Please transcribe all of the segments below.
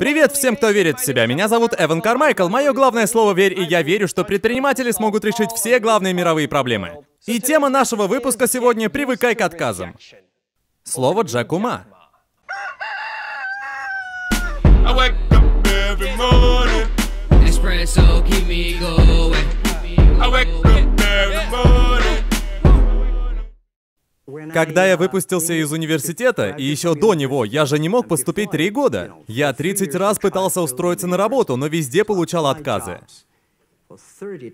Привет всем, кто верит в себя. Меня зовут Эван Кармайкл. Мое главное слово «верь», и я верю, что предприниматели смогут решить все главные мировые проблемы. И тема нашего выпуска сегодня «Привыкай к отказам». Слово Джакума. А Когда я выпустился из университета, и еще до него, я же не мог поступить три года. Я 30 раз пытался устроиться на работу, но везде получал отказы.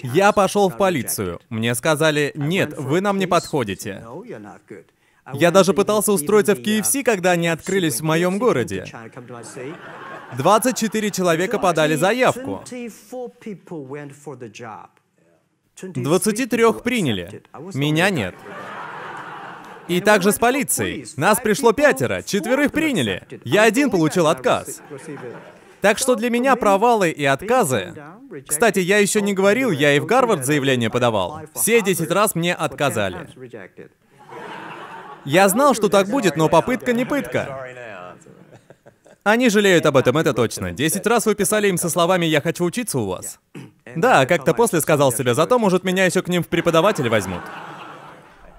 Я пошел в полицию. Мне сказали, нет, вы нам не подходите. Я даже пытался устроиться в KFC, uh, когда они открылись в моем городе. 24 человека подали заявку. 23 приняли. Меня нет. И также с полицией. Нас пришло пятеро, четверых приняли. Я один получил отказ. Так что для меня провалы и отказы... Кстати, я еще не говорил, я и в Гарвард заявление подавал. Все 10 раз мне отказали. Я знал, что так будет, но попытка не пытка. Они жалеют об этом, это точно. Десять раз вы писали им со словами «я хочу учиться у вас». Да, как-то после сказал себе, зато, может, меня еще к ним в преподаватель возьмут.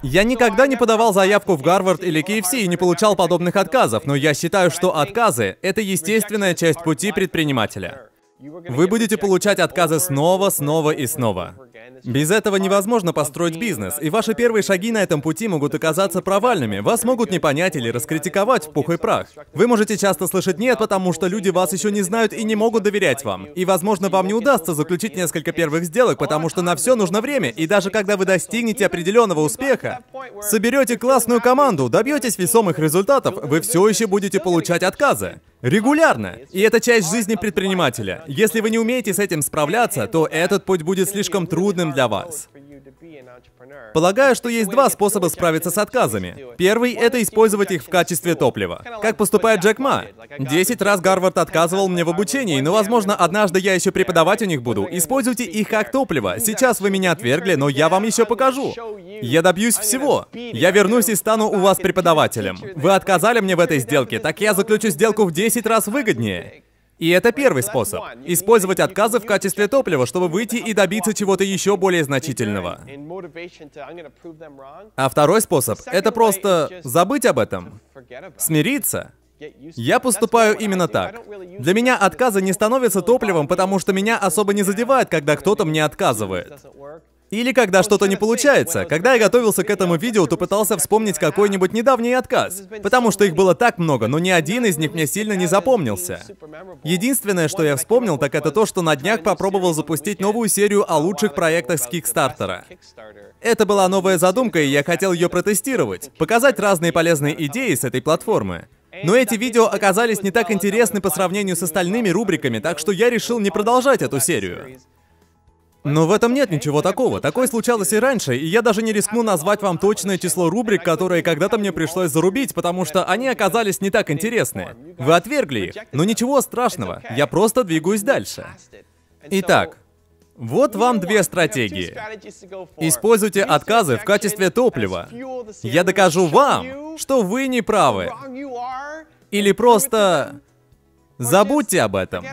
Я никогда не подавал заявку в Гарвард или KFC и не получал подобных отказов, но я считаю, что отказы — это естественная часть пути предпринимателя. Вы будете получать отказы снова, снова и снова. Без этого невозможно построить бизнес, и ваши первые шаги на этом пути могут оказаться провальными. Вас могут не понять или раскритиковать в пух и прах. Вы можете часто слышать «нет», потому что люди вас еще не знают и не могут доверять вам. И, возможно, вам не удастся заключить несколько первых сделок, потому что на все нужно время, и даже когда вы достигнете определенного успеха, соберете классную команду, добьетесь весомых результатов, вы все еще будете получать отказы. Регулярно. И это часть жизни предпринимателя. Если вы не умеете с этим справляться, то этот путь будет слишком трудным для вас. Полагаю, что есть два способа справиться с отказами. Первый — это использовать их в качестве топлива. Как поступает Джек Ма? Десять раз Гарвард отказывал мне в обучении, но, возможно, однажды я еще преподавать у них буду. Используйте их как топливо. Сейчас вы меня отвергли, но я вам еще покажу. Я добьюсь всего. Я вернусь и стану у вас преподавателем. Вы отказали мне в этой сделке, так я заключу сделку в десять раз выгоднее. И это первый способ. Использовать отказы в качестве топлива, чтобы выйти и добиться чего-то еще более значительного. А второй способ — это просто забыть об этом, смириться. Я поступаю именно так. Для меня отказы не становятся топливом, потому что меня особо не задевает, когда кто-то мне отказывает. Или когда что-то не получается. Когда я готовился к этому видео, то пытался вспомнить какой-нибудь недавний отказ. Потому что их было так много, но ни один из них мне сильно не запомнился. Единственное, что я вспомнил, так это то, что на днях попробовал запустить новую серию о лучших проектах с Кикстартера. Это была новая задумка, и я хотел ее протестировать, показать разные полезные идеи с этой платформы. Но эти видео оказались не так интересны по сравнению с остальными рубриками, так что я решил не продолжать эту серию. Но ну, в этом нет ничего такого. Такое случалось и раньше, и я даже не рискну назвать вам точное число рубрик, которые когда-то мне пришлось зарубить, потому что они оказались не так интересны. Вы отвергли их, но ничего страшного, я просто двигаюсь дальше. Итак, вот вам две стратегии. Используйте отказы в качестве топлива. Я докажу вам, что вы не правы. Или просто Забудьте об этом.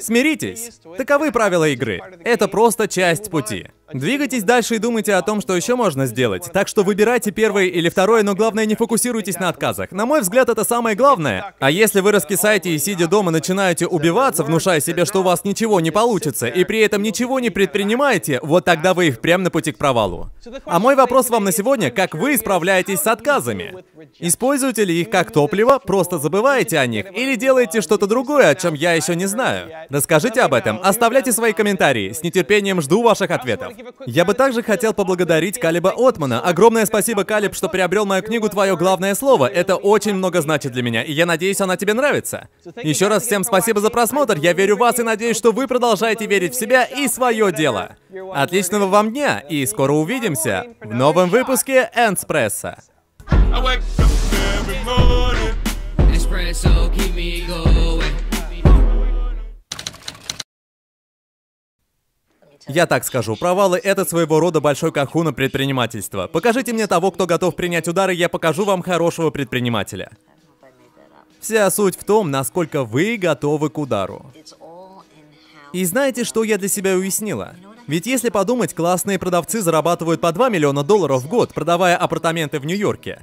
Смиритесь. Таковы правила игры. Это просто часть пути. Двигайтесь дальше и думайте о том, что еще можно сделать. Так что выбирайте первое или второе, но главное не фокусируйтесь на отказах. На мой взгляд, это самое главное. А если вы раскисаете и сидя дома начинаете убиваться, внушая себе, что у вас ничего не получится, и при этом ничего не предпринимаете, вот тогда вы и впрямь на пути к провалу. А мой вопрос вам на сегодня, как вы справляетесь с отказами? Используете ли их как топливо, просто забываете о них, или делаете что-то другое, о чем я еще не знаю? Расскажите об этом, оставляйте свои комментарии, с нетерпением жду ваших ответов. Я бы также хотел поблагодарить Калиба Отмана. Огромное спасибо, Калиб, что приобрел мою книгу «Твое главное слово». Это очень много значит для меня, и я надеюсь, она тебе нравится. Еще раз всем спасибо за просмотр. Я верю в вас и надеюсь, что вы продолжаете верить в себя и свое дело. Отличного вам дня, и скоро увидимся в новом выпуске Энспресса. Espresso, keep me going. Я так скажу, провалы — это своего рода большой кахуна предпринимательства. Покажите мне того, кто готов принять удары, я покажу вам хорошего предпринимателя. Вся суть в том, насколько вы готовы к удару. И знаете, что я для себя уяснила? Ведь если подумать, классные продавцы зарабатывают по 2 миллиона долларов в год, продавая апартаменты в Нью-Йорке.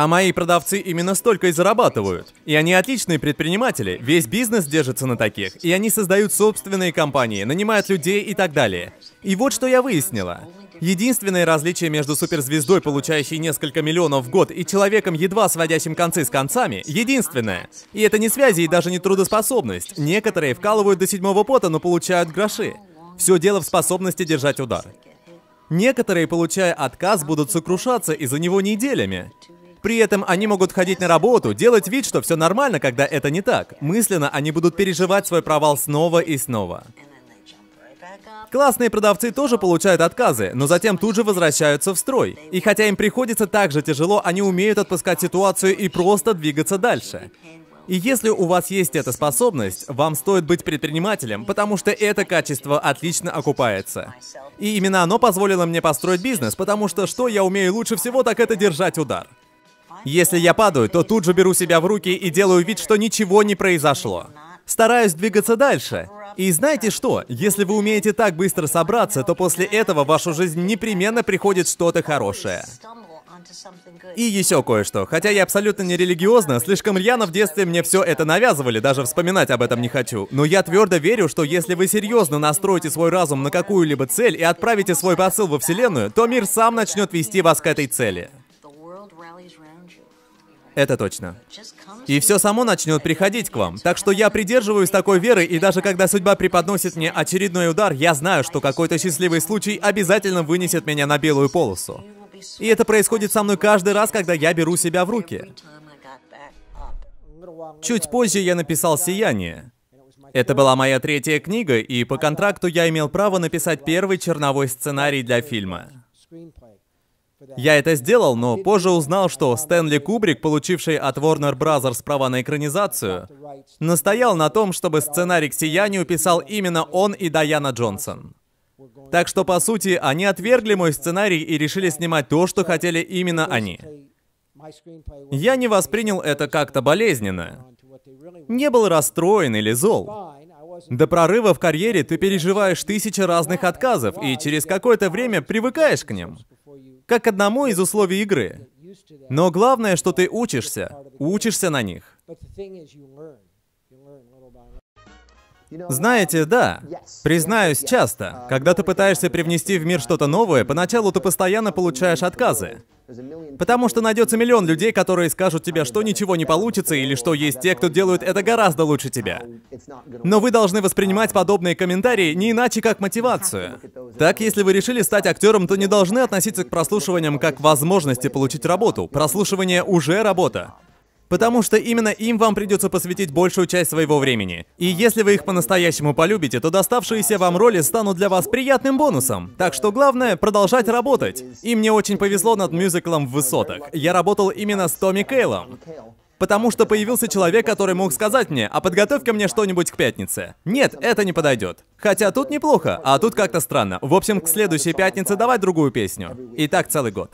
А мои продавцы именно столько и зарабатывают. И они отличные предприниматели, весь бизнес держится на таких, и они создают собственные компании, нанимают людей и так далее. И вот что я выяснила. Единственное различие между суперзвездой, получающей несколько миллионов в год, и человеком, едва сводящим концы с концами, единственное. И это не связи и даже не трудоспособность. Некоторые вкалывают до седьмого пота, но получают гроши. Все дело в способности держать удар. Некоторые, получая отказ, будут сокрушаться из-за него неделями. При этом они могут ходить на работу, делать вид, что все нормально, когда это не так. Мысленно они будут переживать свой провал снова и снова. Классные продавцы тоже получают отказы, но затем тут же возвращаются в строй. И хотя им приходится так же тяжело, они умеют отпускать ситуацию и просто двигаться дальше. И если у вас есть эта способность, вам стоит быть предпринимателем, потому что это качество отлично окупается. И именно оно позволило мне построить бизнес, потому что что я умею лучше всего, так это держать удар. Если я падаю, то тут же беру себя в руки и делаю вид, что ничего не произошло. Стараюсь двигаться дальше. И знаете что? Если вы умеете так быстро собраться, то после этого в вашу жизнь непременно приходит что-то хорошее. И еще кое-что. Хотя я абсолютно не религиозна, слишком рьяно в детстве мне все это навязывали, даже вспоминать об этом не хочу. Но я твердо верю, что если вы серьезно настроите свой разум на какую-либо цель и отправите свой посыл во Вселенную, то мир сам начнет вести вас к этой цели. Это точно. И все само начнет приходить к вам. Так что я придерживаюсь такой веры, и даже когда судьба преподносит мне очередной удар, я знаю, что какой-то счастливый случай обязательно вынесет меня на белую полосу. И это происходит со мной каждый раз, когда я беру себя в руки. Чуть позже я написал «Сияние». Это была моя третья книга, и по контракту я имел право написать первый черновой сценарий для фильма. Я это сделал, но позже узнал, что Стэнли Кубрик, получивший от Warner Bros. права на экранизацию, настоял на том, чтобы сценарий к «Сиянию» писал именно он и Даяна Джонсон. Так что, по сути, они отвергли мой сценарий и решили снимать то, что хотели именно они. Я не воспринял это как-то болезненно. Не был расстроен или зол. До прорыва в карьере ты переживаешь тысячи разных отказов и через какое-то время привыкаешь к ним как одному из условий игры. Но главное, что ты учишься, учишься на них. Знаете, да. Признаюсь, часто. Когда ты пытаешься привнести в мир что-то новое, поначалу ты постоянно получаешь отказы. Потому что найдется миллион людей, которые скажут тебе, что ничего не получится, или что есть те, кто делают это гораздо лучше тебя. Но вы должны воспринимать подобные комментарии не иначе, как мотивацию. Так, если вы решили стать актером, то не должны относиться к прослушиваниям как к возможности получить работу. Прослушивание уже работа. Потому что именно им вам придется посвятить большую часть своего времени. И если вы их по-настоящему полюбите, то доставшиеся вам роли станут для вас приятным бонусом. Так что главное, продолжать работать. И мне очень повезло над мюзиклом в высотах. Я работал именно с Томми Кейлом. Потому что появился человек, который мог сказать мне, а подготовь-ка мне что-нибудь к пятнице. Нет, это не подойдет. Хотя тут неплохо, а тут как-то странно. В общем, к следующей пятнице давай другую песню. И так целый год.